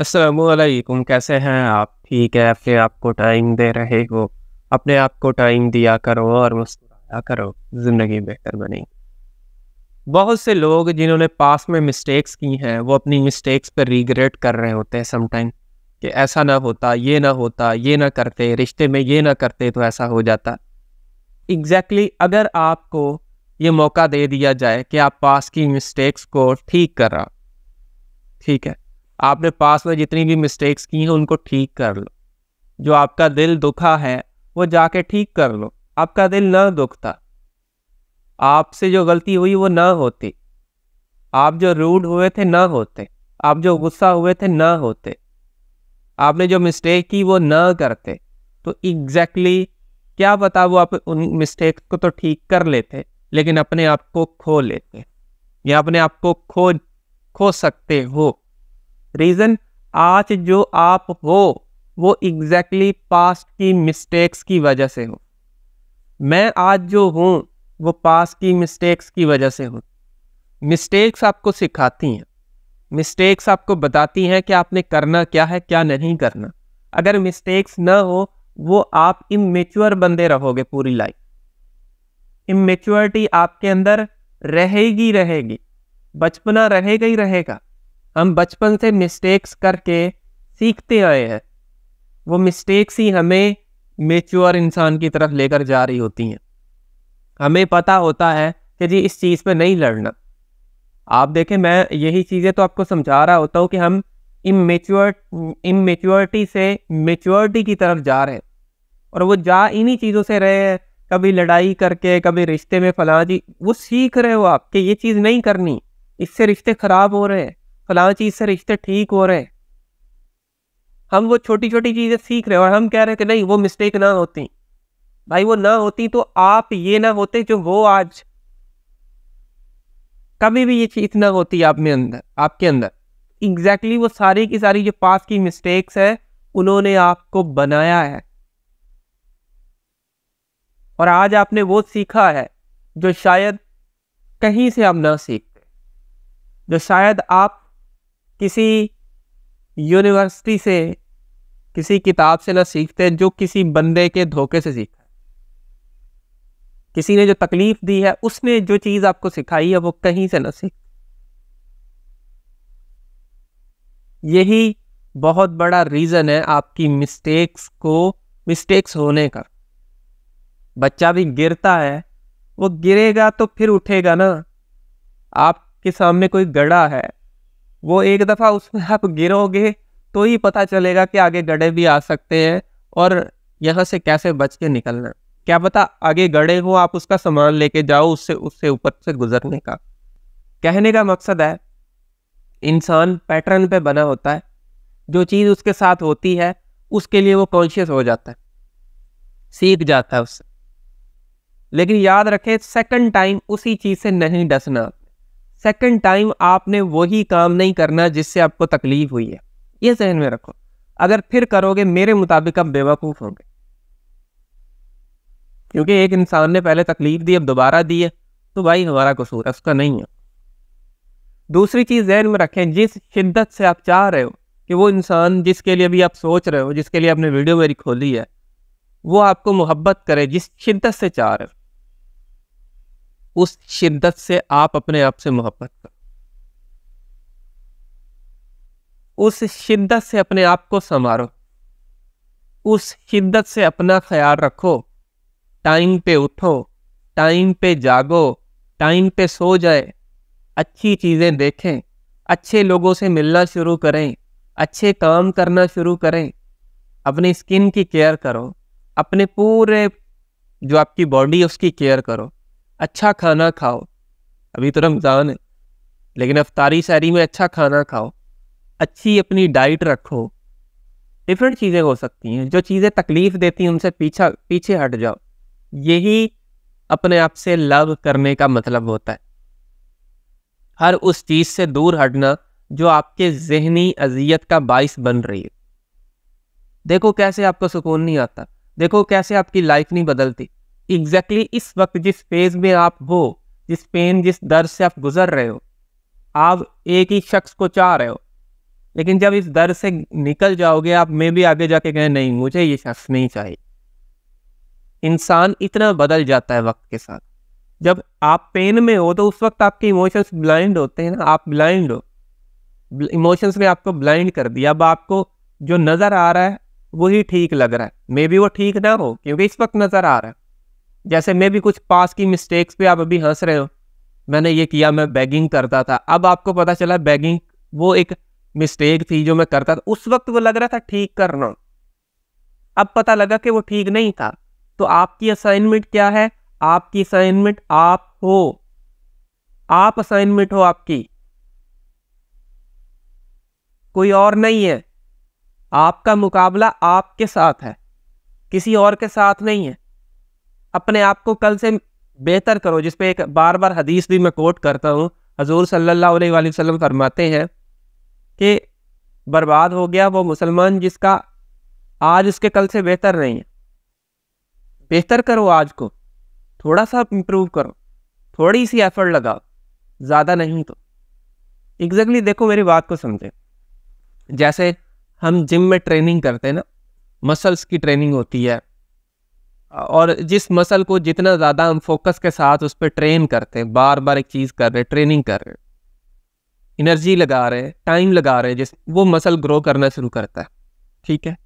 असलकुम कैसे हैं आप ठीक है अपने आप को टाइम दे रहे हो अपने आप को टाइम दिया करो और मुस्कुराया करो ज़िंदगी बेहतर बनेगी बहुत से लोग जिन्होंने पास में मिस्टेक्स की हैं वो अपनी मिस्टेक्स पर रिग्रेट कर रहे होते हैं समटाइम कि ऐसा ना होता ये ना होता ये ना करते रिश्ते में ये ना करते तो ऐसा हो जाता एग्जैक्टली exactly, अगर आपको ये मौका दे दिया जाए कि आप पास की मिस्टेक्स को ठीक करा ठीक है आपने पास में जितनी भी मिस्टेक्स की हैं उनको ठीक कर लो जो आपका दिल दुखा है वो जाके ठीक कर लो आपका दिल ना दुखता आपसे जो गलती हुई वो ना होती आप जो रूड हुए थे ना होते आप जो गुस्सा हुए थे ना होते आपने जो मिस्टेक की वो ना करते तो एग्जैक्टली exactly क्या पता वो आप उन मिस्टेक को तो ठीक कर लेते लेकिन अपने आप को खो लेते या अपने आप को खो खो सकते हो रीज़न आज जो आप हो वो एग्जैक्टली exactly पास्ट की मिस्टेक्स की वजह से हो मैं आज जो हूँ वो पास्ट की मिस्टेक्स की वजह से हूँ मिस्टेक्स आपको सिखाती हैं मिस्टेक्स आपको बताती हैं कि आपने करना क्या है क्या नहीं करना अगर मिस्टेक्स ना हो वो आप इमेच्योर बंदे रहोगे पूरी लाइफ इमेच्योरिटी आपके अंदर रहेगी रहेगी बचपना रहेगा ही रहेगा हम बचपन से मिस्टेक्स करके सीखते आए हैं वो मिस्टेक्स ही हमें मेच्योर इंसान की तरफ लेकर जा रही होती हैं हमें पता होता है कि जी इस चीज़ पे नहीं लड़ना आप देखें मैं यही चीज़ें तो आपको समझा रहा होता हूँ कि हम इमेच्योर इमेच्योरिटी से मेच्योरिटी की तरफ जा रहे हैं और वो जा इन्हीं चीज़ों से रहे हैं कभी लड़ाई करके कभी रिश्ते में फला जी वो सीख रहे हो आप कि ये चीज़ नहीं करनी इससे रिश्ते ख़राब हो रहे हैं फलाना चीज़ से रिश्ते ठीक हो रहे हैं हम वो छोटी छोटी चीज़ें सीख रहे हैं और हम कह रहे हैं कि नहीं वो मिस्टेक ना होती भाई वो ना होती तो आप ये ना होते जो वो आज कभी भी ये चीज़ ना होती आप में अंदर आपके अंदर एग्जैक्टली exactly वो सारी की सारी जो पास की मिस्टेक्स है उन्होंने आपको बनाया है और आज आपने वो सीखा है जो शायद कहीं से आप ना सीख जो शायद आप किसी यूनिवर्सिटी से किसी किताब से ना सीखते जो किसी बंदे के धोखे से सीखा किसी ने जो तकलीफ दी है उसने जो चीज़ आपको सिखाई है वो कहीं से ना सीख यही बहुत बड़ा रीज़न है आपकी मिस्टेक्स को मिस्टेक्स होने का बच्चा भी गिरता है वो गिरेगा तो फिर उठेगा ना आपके सामने कोई गड़ा है वो एक दफ़ा उसमें आप गिरोगे तो ही पता चलेगा कि आगे गड्ढे भी आ सकते हैं और यहाँ से कैसे बच के निकलना क्या पता आगे गड़े हो आप उसका सामान लेके जाओ उससे उससे ऊपर से गुजरने का कहने का मकसद है इंसान पैटर्न पे बना होता है जो चीज़ उसके साथ होती है उसके लिए वो कॉन्शियस हो जाता है सीख जाता है उससे लेकिन याद रखें सेकंड टाइम उसी चीज़ से नहीं डसना सेकंड टाइम आपने वही काम नहीं करना जिससे आपको तकलीफ हुई है ये जहन में रखो अगर फिर करोगे मेरे मुताबिक आप बेवकूफ़ होंगे क्योंकि एक इंसान ने पहले तकलीफ दी अब दोबारा दी है तो भाई हमारा कसूर है उसका नहीं है दूसरी चीज़ जहन में रखें जिस शिद्दत से आप चाह रहे हो कि वो इंसान जिसके लिए भी आप सोच रहे हो जिसके लिए आपने वीडियो मेरी खोली है वो आपको मोहब्बत करे जिस शिद्दत से चाह रहे हो उस शिद्दत से आप अपने आप से मोहब्बत करो उस शिद्दत से अपने आप को संवारो उस शिद्दत से अपना ख्याल रखो टाइम पे उठो टाइम पे जागो टाइम पे सो जाए अच्छी चीज़ें देखें अच्छे लोगों से मिलना शुरू करें अच्छे काम करना शुरू करें अपनी स्किन की केयर करो अपने पूरे जो आपकी बॉडी है उसकी केयर करो अच्छा खाना खाओ अभी तो रमज़ान है लेकिन अफ्तारी सैरी में अच्छा खाना खाओ अच्छी अपनी डाइट रखो डिफरेंट चीज़ें हो सकती हैं जो चीज़ें तकलीफ़ देती हैं उनसे पीछा पीछे हट जाओ यही अपने आप से लव करने का मतलब होता है हर उस चीज़ से दूर हटना जो आपके जहनी अजियत का बाइस बन रही है देखो कैसे आपको सुकून नहीं आता देखो कैसे आपकी लाइफ नहीं बदलती एग्जैक्टली exactly इस वक्त जिस फेज में आप हो जिस पेन जिस दर्द से आप गुजर रहे हो आप एक ही शख्स को चाह रहे हो लेकिन जब इस दर्द से निकल जाओगे आप मे भी आगे जाके कहें नहीं मुझे ये शख्स नहीं चाहिए इंसान इतना बदल जाता है वक्त के साथ जब आप पेन में हो तो उस वक्त आपके इमोशंस ब्लाइंड होते हैं ना आप ब्लाइंड हो इमोशंस ने आपको ब्लाइंड कर दिया अब आपको जो नज़र आ रहा है वही ठीक लग रहा है मे बी वो ठीक ना हो क्योंकि इस वक्त नज़र आ रहा है जैसे मैं भी कुछ पास की मिस्टेक्स पे आप अभी हंस रहे हो मैंने ये किया मैं बैगिंग करता था अब आपको पता चला बैगिंग वो एक मिस्टेक थी जो मैं करता था उस वक्त वो लग रहा था ठीक करना अब पता लगा कि वो ठीक नहीं था तो आपकी असाइनमेंट क्या है आपकी असाइनमेंट आप हो आप असाइनमेंट हो आपकी कोई और नहीं है आपका मुकाबला आपके साथ है किसी और के साथ नहीं है अपने आप को कल से बेहतर करो जिसपे एक बार बार हदीस भी मैं कोट करता हूँ हजूर सल्ला वसलम फरमाते हैं कि बर्बाद हो गया वो मुसलमान जिसका आज उसके कल से बेहतर नहीं है बेहतर करो आज को थोड़ा सा इम्प्रूव करो थोड़ी सी एफर्ट लगाओ ज़्यादा नहीं तो एग्जैक्टली देखो मेरी बात को समझे जैसे हम जिम में ट्रेनिंग करते हैं ना मसल्स की ट्रेनिंग होती है और जिस मसल को जितना ज़्यादा हम फोकस के साथ उस पर ट्रेन करते हैं बार बार एक चीज़ कर रहे हैं ट्रेनिंग कर रहे हैं लगा रहे हैं टाइम लगा रहे हैं जिस वो मसल ग्रो करना शुरू करता है ठीक है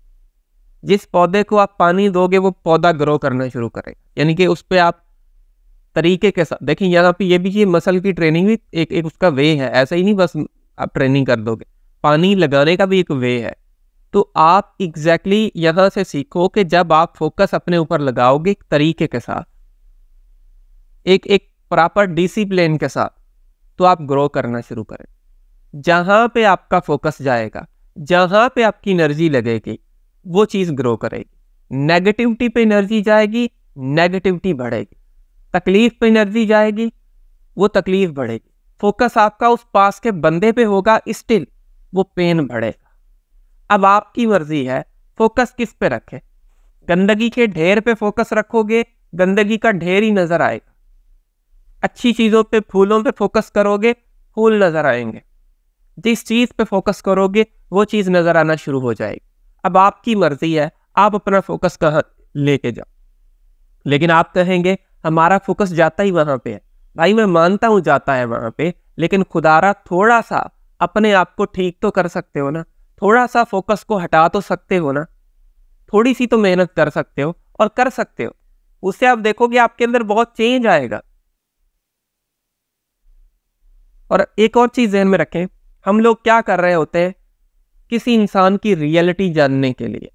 जिस पौधे को आप पानी दोगे वो पौधा ग्रो करना शुरू करेगा यानी कि उस पर आप तरीके के साथ देखिए यहाँ पे ये भी ये मसल की ट्रेनिंग भी एक एक उसका वे है ऐसा ही नहीं बस आप ट्रेनिंग कर दोगे पानी लगाने का भी एक वे है तो आप एग्जैक्टली exactly यहाँ से सीखो कि जब आप फोकस अपने ऊपर लगाओगे एक तरीके के साथ एक एक प्रॉपर डिसिप्लिन के साथ तो आप ग्रो करना शुरू करें जहाँ पे आपका फोकस जाएगा जहाँ पे आपकी एनर्जी लगेगी वो चीज़ ग्रो करेगी नेगेटिविटी पे एनर्जी जाएगी नेगेटिविटी बढ़ेगी तकलीफ पे एनर्जी जाएगी वो तकलीफ बढ़ेगी फोकस आपका उस पास के बंदे पे होगा स्टिल वो पेन बढ़ेगा अब आपकी मर्जी है फोकस किस पे रखें गंदगी के ढेर पे फोकस रखोगे गंदगी का ढेर ही नजर आएगा अच्छी चीज़ों पे फूलों पे फोकस करोगे फूल नजर आएंगे जिस चीज़ पे फोकस करोगे वो चीज़ नज़र आना शुरू हो जाएगी अब आपकी मर्जी है आप अपना फोकस कहाँ लेके जाओ लेकिन आप कहेंगे हमारा फोकस जाता ही वहाँ पे है भाई मैं मानता हूँ जाता है वहाँ पे लेकिन खुदारा थोड़ा सा अपने आप को ठीक तो कर सकते हो ना थोड़ा सा फोकस को हटा तो सकते हो ना थोड़ी सी तो मेहनत कर सकते हो और कर सकते हो उससे आप देखोगे आपके अंदर बहुत चेंज आएगा और एक और चीज़ जहन में रखें हम लोग क्या कर रहे होते हैं किसी इंसान की रियलिटी जानने के लिए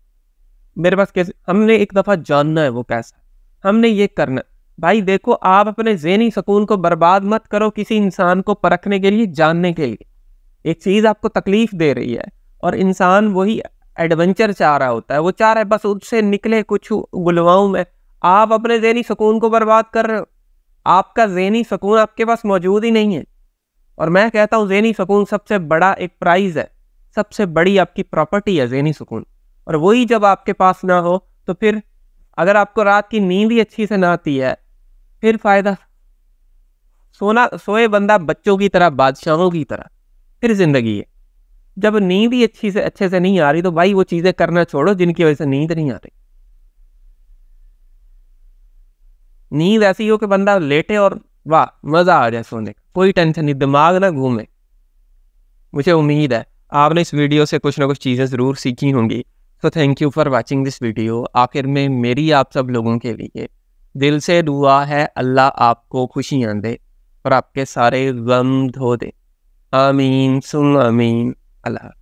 मेरे पास कैसे हमने एक दफ़ा जानना है वो कैसा हमने ये करना भाई देखो आप अपने जहनी सुकून को बर्बाद मत करो किसी इंसान को परखने के लिए जानने के लिए एक चीज़ आपको तकलीफ दे रही है और इंसान वही एडवेंचर चाह रहा होता है वो चाह रहा है बस उससे निकले कुछ गुलवाओं में आप अपने जहनी सुकून को बर्बाद कर रहे हो आपका जहनी सुकून आपके पास मौजूद ही नहीं है और मैं कहता हूँ जहनी सुकून सबसे बड़ा एक प्राइज़ है सबसे बड़ी आपकी प्रॉपर्टी है जहनी सुकून और वही जब आपके पास ना हो तो फिर अगर आपको रात की नींद ही अच्छी से ना आती है फिर फ़ायदा सोना सोए बंदा बच्चों की तरह बादशाहों की तरह फिर ज़िंदगी है जब नींद ही अच्छी से अच्छे से नहीं आ रही तो भाई वो चीज़ें करना छोड़ो जिनकी वजह से नींद नहीं आ रही नींद ऐसी हो कि बंदा लेटे और वाह मज़ा आ जाए सोने कोई टेंशन नहीं दिमाग ना घूमे मुझे उम्मीद है आपने इस वीडियो से कुछ ना कुछ चीज़ें ज़रूर सीखी होंगी तो thank you for watching this video आखिर में मेरी आप सब लोगों के लिए दिल से दुआ है अल्लाह आपको खुशियाँ दे और आपके सारे गम धो दे आमीन सुन आमीन الحلقه